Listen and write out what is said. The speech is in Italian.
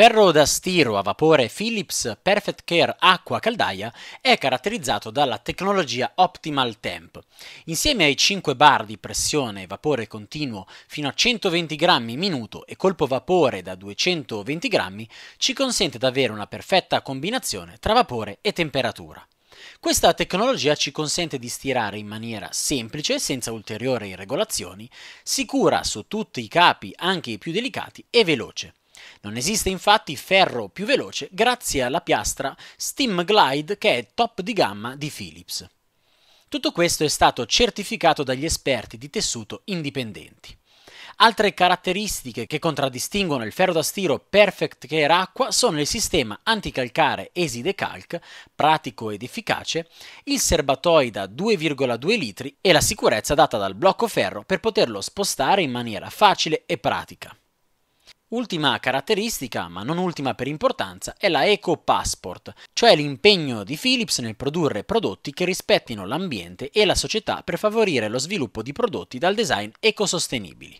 ferro da stiro a vapore Philips Perfect Care Acqua Caldaia è caratterizzato dalla tecnologia Optimal Temp. Insieme ai 5 bar di pressione e vapore continuo fino a 120 grammi minuto e colpo vapore da 220 grammi ci consente di avere una perfetta combinazione tra vapore e temperatura. Questa tecnologia ci consente di stirare in maniera semplice, senza ulteriori regolazioni, sicura su tutti i capi, anche i più delicati, e veloce. Non esiste infatti ferro più veloce grazie alla piastra Steam Glide che è top di gamma di Philips. Tutto questo è stato certificato dagli esperti di tessuto indipendenti. Altre caratteristiche che contraddistinguono il ferro da stiro Perfect Care Acqua sono il sistema anticalcare Eside Calc, pratico ed efficace, il serbatoio da 2,2 litri e la sicurezza data dal blocco ferro per poterlo spostare in maniera facile e pratica. Ultima caratteristica, ma non ultima per importanza, è la Eco Passport, cioè l'impegno di Philips nel produrre prodotti che rispettino l'ambiente e la società per favorire lo sviluppo di prodotti dal design ecosostenibili.